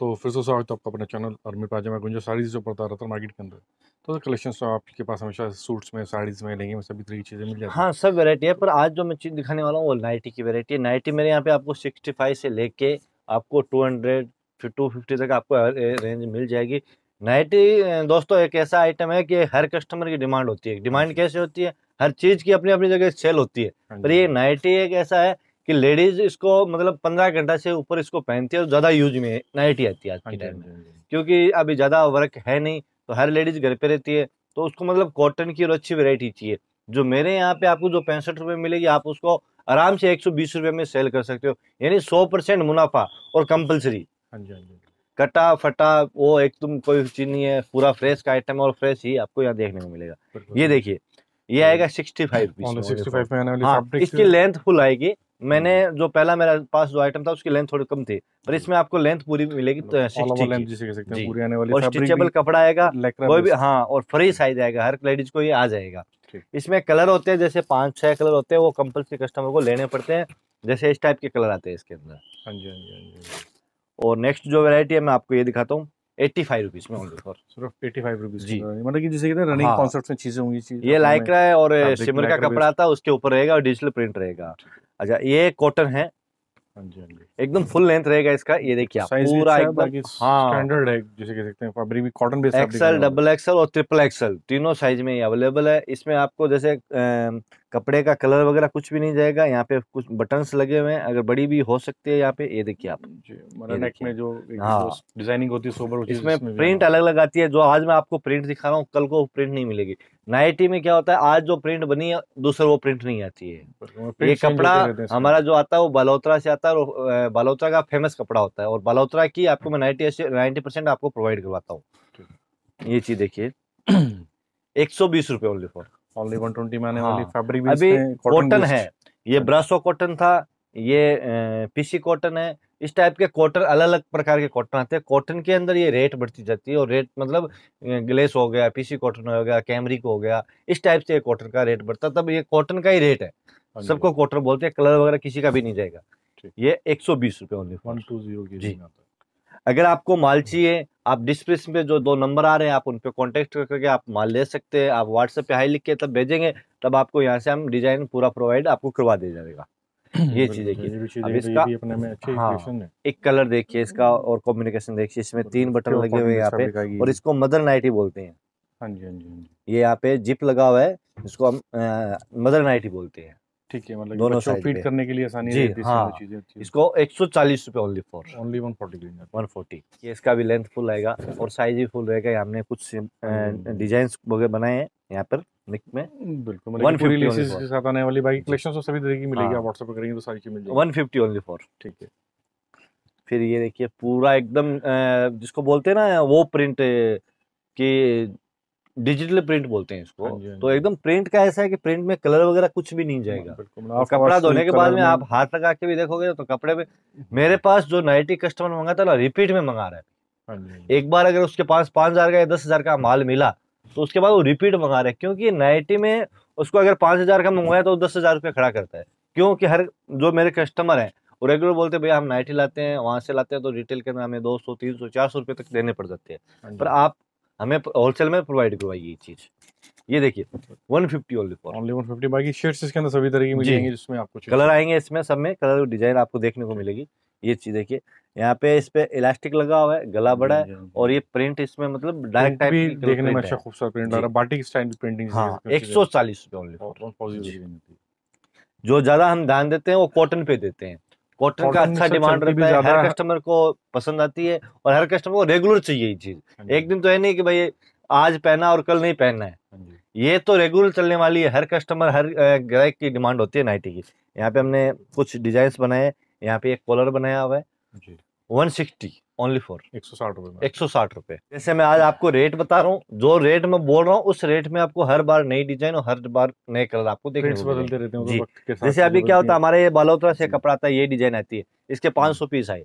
तो फिर से स्वागत है आपका अपना चैनल और मेरे पास मैं गुंजा साड़ीज़ जो पड़ता रहता है मार्केट के अंदर तो, कलेक्शन तो आपके पास हमेशा सूट्स में साड़ीज़ में लेंगे में सभी तरह की चीज़ें मिल जाती हाँ सब वेरायटी है पर आज जो मैं चीज़ दिखाने वाला हूँ वो नाइटी की वैरायटी है नाइटी मेरे यहाँ पे आपको सिक्सटी फाइव से लेके आपको टू हंड्रेड फिर टू फिफ्टी तक आपको रेंज मिल जाएगी नाइटी दोस्तों एक ऐसा आइटम है कि हर कस्टमर की डिमांड होती है डिमांड अच्छा। कैसे होती है हर चीज़ की अपनी अपनी जगह सेल होती है हाँ पर हाँ ये नाइटी एक ऐसा है कि लेडीज इसको मतलब पंद्रह घंटा से ऊपर इसको पहनती है और ज्यादा यूज में है नाइटी आती है आज के हाँ टाइम हाँ में हाँ क्योंकि अभी ज्यादा वर्क है नहीं तो हर लेडीज घर पे रहती है तो उसको मतलब कॉटन की और अच्छी वेरायटी चाहिए जो मेरे यहाँ पे आपको जो पैंसठ रुपये मिलेगी आप उसको आराम से एक सौ में सेल कर सकते हो यानी सौ परसेंट मुनाफा और कंपलसरी कटा फटा वो एक तुम कोई चीज नहीं है पूरा फ्रेश का आइटम और फ्रेश ही आपको यहाँ देखने को मिलेगा ये देखिए ये आएगा सिक्सटी फाइव इसकी लेंथ फुल आएगी मैंने हम्म। जो पहला मेरा पास जो आइटम था उसकी लेंथ थोड़ी कम थी पर इसमें आपको लेंथ पूरी मिलेगी तो मतलब स्टिचेबल कपड़ा आएगा कोई भी हाँ और फ्री साइज आएगा हर लेडीज को ये आ जाएगा इसमें कलर होते हैं जैसे पांच छह कलर होते हैं वो कंपल्सरी कस्टमर को लेने पड़ते हैं जैसे इस टाइप के कलर आते हैं इसके अंदर हाँ जी हाँ जी हाँ जी हाँ और नेक्स्ट जो वेरायटी है मैं आपको ये दिखाता हूँ एट्टी फाइव रुपीज में फॉर सिर्फ एट्टी फाइव रुपीज जी मतलब कि जैसे रनिंग कॉन्सेप्ट हाँ। में चीजें होंगी चीज़ ये लाइक्रा है और का कपड़ा था उसके ऊपर रहेगा और डिजिटल प्रिंट रहेगा अच्छा ये कॉटन है हाँ जी हाँ जी एकदम फुल लेंथ रहेगा इसका ये देखिए पूरा अच्छा एकदम स्टैंडर्ड हाँ। है जैसे कह सकते हैं फैब्रिक भी cotton based XL double XL और ट्रिपल एक्सएल तीनों साइज में ये अवेलेबल है इसमें आपको जैसे कपड़े का कलर वगैरह कुछ भी नहीं जाएगा यहाँ पे कुछ बटन लगे हुए हैं अगर बड़ी भी हो सकती है यहाँ पे ये देखिए आप डिजाइनिंग हाँ। होती है इसमें प्रिंट अलग अलग आती है जो आज मैं आपको प्रिंट दिखा रहा हूँ कल को प्रिंट नहीं मिलेगी नाइटी में क्या होता है आज जो प्रिंट बनी है दूसरा वो प्रिंट नहीं आती है ये कपड़ा हमारा जो आता है वो बलोत्रा से आता है और है बालोत्रा का फेमस कपड़ा होता है और बालोत्रा की आपको मैं नाइन्टी नाइन्टी परसेंट आपको प्रोवाइड करवाता हूँ ये चीज देखिए एक सौ बीस रुपए only for only one twenty मैंने फैब्रिक अभी कॉटन है ये ब्रासो हाँ। कॉटन था ये पीसी कॉटन है इस टाइप के कॉटन अलग अलग प्रकार के कॉटन आते हैं कॉटन के अंदर ये रेट बढ़ती जाती है और रेट मतलब ग्लेस हो गया पीसी कॉटन हो गया कैमरिक हो गया इस टाइप से कॉटन का रेट बढ़ता तब ये कॉटन का ही रेट है हाँ सबको कॉटन बोलते हैं कलर वगैरह किसी का भी नहीं जाएगा ये एक सौ बीस रुपए ओनली वन टू जीरो अगर आपको माल चाहिए आप डिस्प्ले में जो दो नंबर आ रहे हैं आप उन पर कॉन्टेक्ट करके आप माल ले सकते हैं आप व्हाट्सएप पे हाई लिख के तब भेजेंगे तब आपको यहाँ से हम डिजाइन पूरा प्रोवाइड आपको करवा दिया जाएगा ये चीज देखिए हाँ, एक कलर देखिए इसका और कॉम्बिनेशन देखिए इसमें तीन बटन लगे हुए हैं यहाँ पे और इसको मदर नाइटी बोलते हैं हाँ, हाँ जी हाँ जी ये यहाँ पे जिप लगा हुआ है इसको हम मदर नाइटी बोलते हैं ठीक है मतलब दोनों बच्चों फीड करने के लिए आसानी है हाँ चीजें इसको एक सौ चालीस रुपये only for only one forty one forty ये इसका भी लेंथ फुल आएगा और साइज भी फुल रहेगा हमने कुछ डिजाइन वगैरह बनाए हैं यहाँ पर निक में बिल्कुल मतलब के साथ आने वाली कलेक्शन तो सभी की मिलेगी आप व्हाट्सएप करेंगे तो सारी चीज मिल जाएगी वन फिफ्टी ओनली फॉर ठीक है फिर ये देखिए पूरा एकदम जिसको बोलते हैं ना वो प्रिंट की डिजिटल प्रिंट बोलते हैं इसको हाँ हाँ तो एकदम प्रिंट का ऐसा है कि प्रिंट में कलर वगैरह कुछ भी नहीं जाएगा तो कपड़ा धोने के बाद में आप हाथ लगा के भी देखोगे तो कपड़े में मेरे पास जो नाइटी कस्टमर मंगाता है ना रिपीट में मंगा रहा है हाँ एक बार अगर उसके पास पांच हजार का या दस हजार का माल मिला तो उसके बाद वो रिपीट मंगा रहे हैं क्योंकि नाइटी में उसको अगर पांच हजार का मंगवाया तो दस हजार रुपया खड़ा करता है क्योंकि हर जो मेरे कस्टमर है वो रेगुलर बोलते हैं भैया हम नाइटी लाते हैं वहां से लाते हैं तो रिटेल के अंदर हमें दो सौ तीन सौ चार सौ रुपये तक देने पड़ जाते हैं पर आप हमें होलसेल में प्रोवाइड करवाई ये चीज ये देखिए 150 ओनली फॉर ओनली 150 बाकी शर्ट्स इसके अंदर सभी तरह की मिलेंगे जिसमें आपको कलर आएंगे इसमें सब में कलर डिजाइन आपको देखने को मिलेगी ये चीज देखिए यहाँ पे इस पे इलास्टिक लगा हुआ है गला बड़ा है और ये प्रिंट इसमें मतलब डायरेक्ट टाइप भी देखने में अच्छा खूबसूरत प्रिंट आ रहा है बाटिक स्टाइल प्रिंटिंग हाँ एक सौ चालीस ओनली जो ज्यादा हम ध्यान देते हैं वो कॉटन पे देते हैं कॉटन का अच्छा डिमांड रहता है हर कस्टमर को पसंद आती है और हर कस्टमर को रेगुलर चाहिए ये चीज हाँ एक दिन तो है नहीं कि भाई आज पहना और कल नहीं पहनना है हाँ ये तो रेगुलर चलने वाली है हर कस्टमर हर ग्राहक की डिमांड होती है नाइटी की यहाँ पे हमने कुछ डिजाइन बनाए यहाँ पे एक कॉलर बनाया हुआ है वन सिक्सटी ओनली फॉर एक सौ साठ रुपए एक सौ साठ रुपए जैसे मैं आज आपको रेट बता रहा हूँ जो रेट मैं बोल रहा हूँ उस रेट में आपको हर बार नई डिजाइन और हर बार नए कलर आपको देखने बदलते रहते हैं जी जैसे अभी क्या होता है हमारे ये बालोतरा से कपड़ा आता है ये डिजाइन आती है इसके हाँ। पाँच सौ पीस आए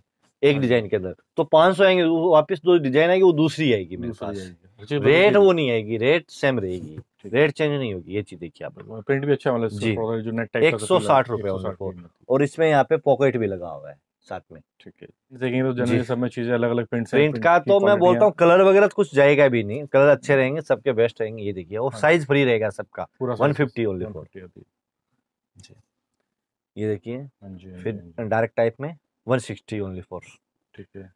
एक डिजाइन हाँ। के अंदर तो पाँच सौ आएंगे वापस जो डिजाइन आएगी वो दूसरी आएगी मेरे पास रेट वो नहीं आएगी रेट सेम रहेगी रेट चेंज नहीं होगी ये चीज देखिए आप प्रिंट भी अच्छा वाला जी एक सौ साठ रुपए और इसमें यहाँ पे पॉकेट भी लगा हुआ है साथ में ठीक है तो जनरली सब में चीजें अलग अलग प्रिंट प्रिंट का तो मैं बोलता हूँ कलर वगैरह तो कुछ जाएगा भी नहीं कलर अच्छे हम्म। रहेंगे सबके बेस्ट रहेंगे ये देखिए और साइज हाँ। फ्री रहेगा सबका वन फिफ्टी ओनली ये देखिए हाँ हाँ फिर डायरेक्ट टाइप में वन सिक्सटी ओनली फोर ठीक है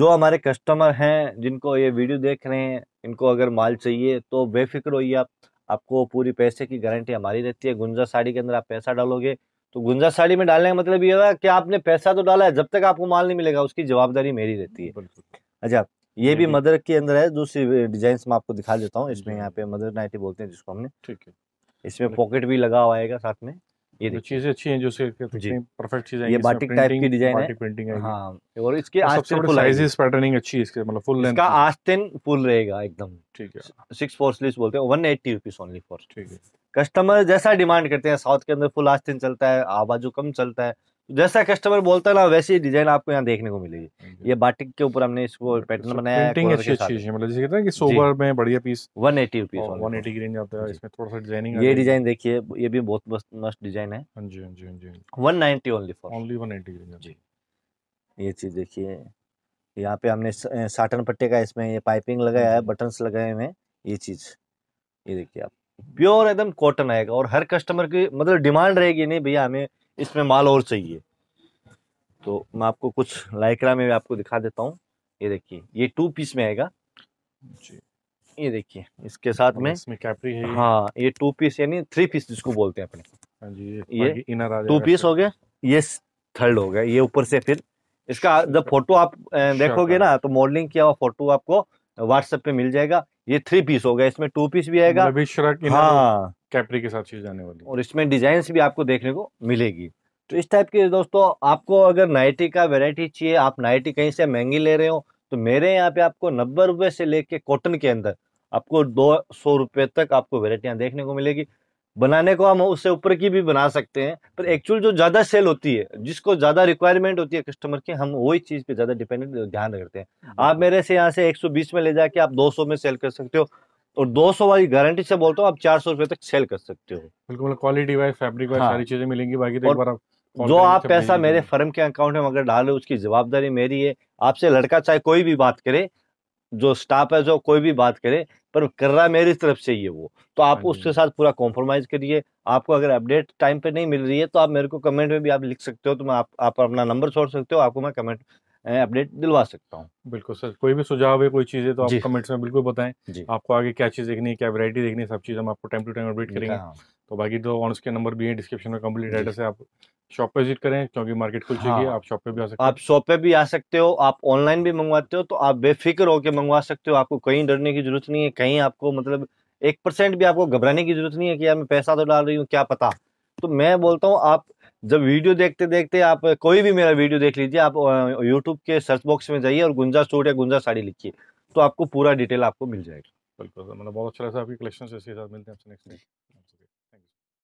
जो हमारे कस्टमर हैं जिनको ये वीडियो देख रहे हैं इनको अगर माल चाहिए तो बेफिक्र होइए आप आपको पूरी पैसे की गारंटी हमारी रहती है गुंजा साड़ी के अंदर आप पैसा डालोगे तो गुंजा साड़ी में डालने का मतलब ये हुआ कि आपने पैसा तो डाला है जब तक आपको माल नहीं मिलेगा उसकी जवाबदारी मेरी रहती है अच्छा ये भी मदर के अंदर है दूसरी डिजाइन में आपको दिखा देता हूँ इसमें यहाँ पे मदर नाइटी बोलते हैं जिसको हमने ठीक है इसमें पॉकेट भी लगा हुआ है साथ में ये चीजें अच्छी हैं जो परफेक्ट चीज ये बाटिक टाइप की डिजाइन है प्रिंटिंग है हाँ और फुल पैटर्निंग अच्छी है इसके मतलब फुल लेंथ इसका फुल रहेगा एकदम ठीक है सिक्स फोर बोलते हैं one eighty rupees only for ठीक है कस्टमर जैसा डिमांड करते हैं साउथ के अंदर फुल आस्टिन चलता है आवाजू कम चलता है जैसा कस्टमर बोलता है ना वैसी डिजाइन आपको यहाँ देखने को मिलेगी ये बाटिक के ऊपर हमने इसको पैटर्न अच्छा, बनाया है प्रिंटिंग अच्छी मतलब जैसे कहते हैं कि सोबर में बढ़िया piece 180 rupees one eighty range आता है इसमें थोड़ा सा डिजाइनिंग ये डिजाइन देखिए ये भी बहुत मस्त डिजाइन है हां जी ओनली फॉर ओनली 190 की ये चीज देखिए यहाँ पे हमने साटन पट्टे का इसमें ये पाइपिंग लगाया हाँ है बटन्स लगाए हुए हैं ये चीज ये देखिए आप प्योर एकदम कॉटन आएगा और हर कस्टमर की मतलब डिमांड रहेगी नहीं भैया हमें इसमें माल और चाहिए तो मैं आपको कुछ लाइकरा में भी आपको दिखा देता हूँ ये देखिए ये टू पीस में आएगा ये देखिए इसके साथ में इसमें कैपरी है हाँ ये टू पीस यानी थ्री पीस जिसको बोलते हैं अपने हाँ ये इनर टू पीस हो गया ये थर्ड हो गया ये ऊपर से फिर इसका जब फोटो आप देखोगे ना तो मॉडलिंग किया हुआ फोटो आपको व्हाट्सएप पे मिल जाएगा ये थ्री पीस हो गया इसमें टू पीस भी आएगा मतलब हाँ कैपरी के साथ चीज आने वाली और इसमें डिजाइन भी आपको देखने को मिलेगी तो इस टाइप के दोस्तों आपको अगर नाइटी का वेराइटी चाहिए आप नाइटी कहीं से महंगी ले रहे हो तो मेरे यहाँ पे आपको नब्बे रुपए से लेके कॉटन के अंदर आपको दो सौ रुपये तक आपको वेराइटियाँ देखने को मिलेगी बनाने को हम उससे ऊपर की भी बना सकते हैं पर एक्चुअल जो ज़्यादा सेल होती है जिसको ज़्यादा रिक्वायरमेंट होती है कस्टमर की हम वही चीज़ पे ज़्यादा डिपेंडेंट ध्यान रखते हैं हम्म। आप मेरे से यहाँ से 120 में ले जाके आप 200 में सेल कर सकते हो और 200 वाली गारंटी से बोलता हूँ आप चार सौ रुपए तक सेल कर सकते हो बिल्कुल क्वालिटी वाइज फैब्रिक वाइज सारी चीजें मिलेंगी बाकी तो एक बार आप जो आप पैसा मेरे फर्म के अकाउंट में अगर डाले उसकी जवाबदारी मेरी है आपसे लड़का चाहे कोई भी बात करे जो स्टाफ है जो कोई भी बात करे पर कर रहा मेरी तरफ से ही है वो तो आप हाँ उसके साथ पूरा कॉम्प्रोमाइज करिए आपको अगर अपडेट टाइम पे नहीं मिल रही है तो आप मेरे को कमेंट में भी आप लिख सकते हो तो मैं आप, आप अपना नंबर छोड़ सकते हो आपको मैं कमेंट अपडेट दिलवा सकता हूँ बिल्कुल सर कोई भी सुझाव है कोई चीज़ है तो आप कमेंट्स में बिल्कुल बताएं आपको आगे क्या चीज़ देखनी है क्या वैरायटी देखनी है सब चीज़ हम आपको टाइम टू टाइम अपडेट करेंगे हाँ। तो बाकी तो ऑन उसके नंबर भी है डिस्क्रिप्शन में कंप्लीट एड्रेस है आप शॉप पे विजिट करें क्योंकि मार्केट खुल चुकी है हाँ। आप शॉप पे भी आ सकते हो आप शॉप पे भी आ सकते हो आप ऑनलाइन भी मंगवाते हो तो आप बेफिक्र होकर मंगवा सकते हो आपको कहीं डरने की जरूरत नहीं है कहीं आपको मतलब एक परसेंट भी आपको घबराने की जरूरत नहीं है कि यार मैं पैसा तो डाल रही हूँ क्या पता तो मैं बोलता हूँ आप जब वीडियो देखते देखते आप कोई भी मेरा वीडियो देख लीजिए आप यूट्यूब के सर्च बॉक्स में जाइए और गुंजा सूट या गुंजा साड़ी लिखिए तो आपको पूरा डिटेल आपको मिल जाएगा बिल्कुल मतलब बहुत अच्छा लगा आपकी कलेक्शन मिलते हैं नेक्स्ट